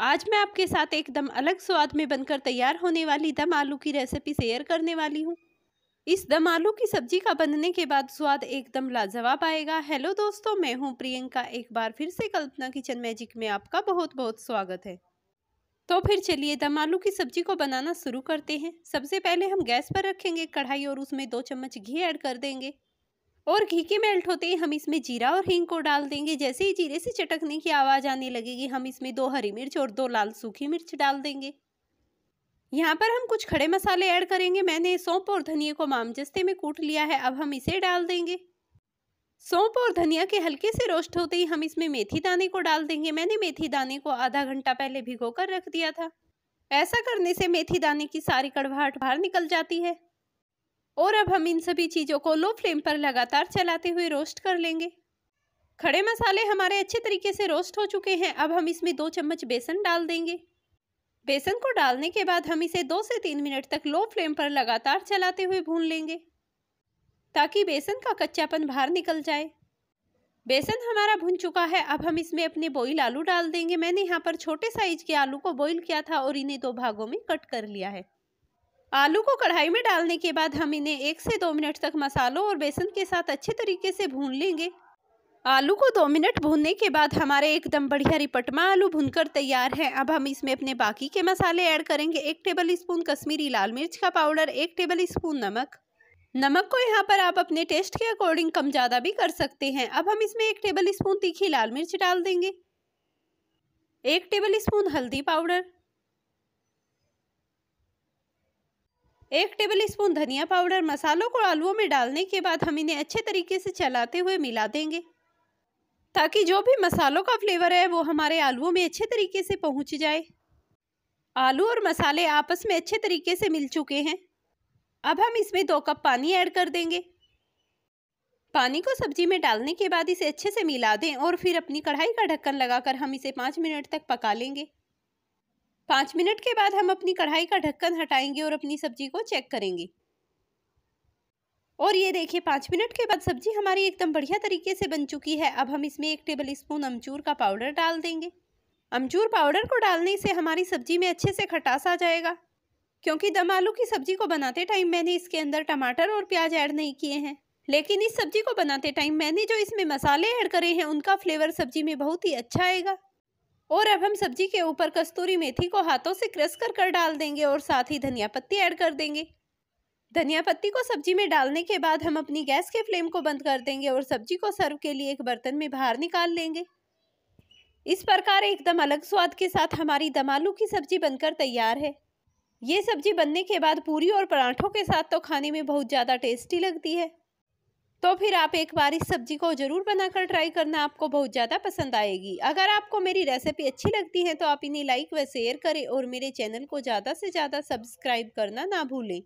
आज मैं आपके साथ एकदम अलग स्वाद में बनकर तैयार होने वाली दम आलू की रेसिपी शेयर करने वाली हूँ इस दम आलू की सब्जी का बनने के बाद स्वाद एकदम लाजवाब आएगा हेलो दोस्तों मैं हूँ प्रियंका एक बार फिर से कल्पना किचन मैजिक में आपका बहुत बहुत स्वागत है तो फिर चलिए दम आलू की सब्जी को बनाना शुरू करते हैं सबसे पहले हम गैस पर रखेंगे कढ़ाई और उसमें दो चम्मच घी ऐड कर देंगे और घी के मेल्ट होते ही हम इसमें जीरा और हींग को डाल देंगे जैसे ही जीरे से चटकने की आवाज़ आने लगेगी हम इसमें दो हरी मिर्च और दो लाल सूखी मिर्च डाल देंगे यहाँ पर हम कुछ खड़े मसाले ऐड करेंगे मैंने सौंप और धनिया को मामजस्ते में कूट लिया है अब हम इसे डाल देंगे सौंप और धनिया के हल्के से रोस्ट होते ही हम इसमें मेथी दाने को डाल देंगे मैंने मेथी दाने को आधा घंटा पहले भिगो कर रख दिया था ऐसा करने से मेथी दाने की सारी कड़वाहट बाहर निकल जाती है और अब हम इन सभी चीज़ों को लो फ्लेम पर लगातार चलाते हुए रोस्ट कर लेंगे खड़े मसाले हमारे अच्छे तरीके से रोस्ट हो चुके हैं अब हम इसमें दो चम्मच बेसन डाल देंगे बेसन को डालने के बाद हम इसे दो से तीन मिनट तक लो फ्लेम पर लगातार चलाते हुए भून लेंगे ताकि बेसन का कच्चापन बाहर निकल जाए बेसन हमारा भुन चुका है अब हम इसमें अपने बॉईल आलू डाल देंगे मैंने यहाँ पर छोटे साइज के आलू को बॉईल किया था और इन्हें दो भागों में कट कर लिया है आलू को कढ़ाई में डालने के बाद हम इन्हें एक से दो मिनट तक मसालों और बेसन के साथ अच्छे तरीके से भून लेंगे आलू को दो मिनट भूनने के बाद हमारे एकदम बढ़िया रिपटमा आलू भूनकर तैयार हैं अब हम इसमें अपने बाकी के मसाले ऐड करेंगे एक टेबल स्पून कश्मीरी लाल मिर्च का पाउडर एक टेबल स्पून नमक नमक को यहाँ पर आप अपने टेस्ट के अकॉर्डिंग कम ज़्यादा भी कर सकते हैं अब हम इसमें एक टेबल स्पून तीखी लाल मिर्च डाल देंगे एक टेबल स्पून हल्दी पाउडर एक टेबल स्पून धनिया पाउडर मसालों को आलुओं में डालने के बाद हम इन्हें अच्छे तरीके से चलाते हुए मिला देंगे ताकि जो भी मसालों का फ्लेवर है वो हमारे आलुओं में अच्छे तरीके से पहुंच जाए आलू और मसाले आपस में अच्छे तरीके से मिल चुके हैं अब हम इसमें दो कप पानी ऐड कर देंगे पानी को सब्जी में डालने के बाद इसे अच्छे से मिला दें और फिर अपनी कढ़ाई का ढक्कन लगाकर हम इसे पाँच मिनट तक पका लेंगे पाँच मिनट के बाद हम अपनी कढ़ाई का ढक्कन हटाएंगे और अपनी सब्जी को चेक करेंगे और ये देखिए पाँच मिनट के बाद सब्जी हमारी एकदम बढ़िया तरीके से बन चुकी है अब हम इसमें एक टेबल स्पून अमचूर का पाउडर डाल देंगे अमचूर पाउडर को डालने से हमारी सब्जी में अच्छे से खटास आ जाएगा क्योंकि दम आलू की सब्जी को बनाते टाइम मैंने इसके अंदर टमाटर और प्याज ऐड नहीं किए हैं लेकिन इस सब्जी को बनाते टाइम मैंने जो इसमें मसाले ऐड करे हैं उनका फ्लेवर सब्जी में बहुत ही अच्छा आएगा और अब हम सब्जी के ऊपर कस्तूरी मेथी को हाथों से क्रश कर कर डाल देंगे और साथ ही धनिया पत्ती ऐड कर देंगे धनिया पत्ती को सब्जी में डालने के बाद हम अपनी गैस के फ्लेम को बंद कर देंगे और सब्जी को सर्व के लिए एक बर्तन में बाहर निकाल लेंगे इस प्रकार एकदम अलग स्वाद के साथ हमारी दम आलू की सब्जी बनकर तैयार है ये सब्जी बनने के बाद पूरी और पराठों के साथ तो खाने में बहुत ज़्यादा टेस्टी लगती है तो फिर आप एक बार इस सब्जी को ज़रूर बनाकर ट्राई करना आपको बहुत ज़्यादा पसंद आएगी अगर आपको मेरी रेसिपी अच्छी लगती है तो आप इन्हें लाइक व शेयर करें और मेरे चैनल को ज़्यादा से ज़्यादा सब्सक्राइब करना ना भूलें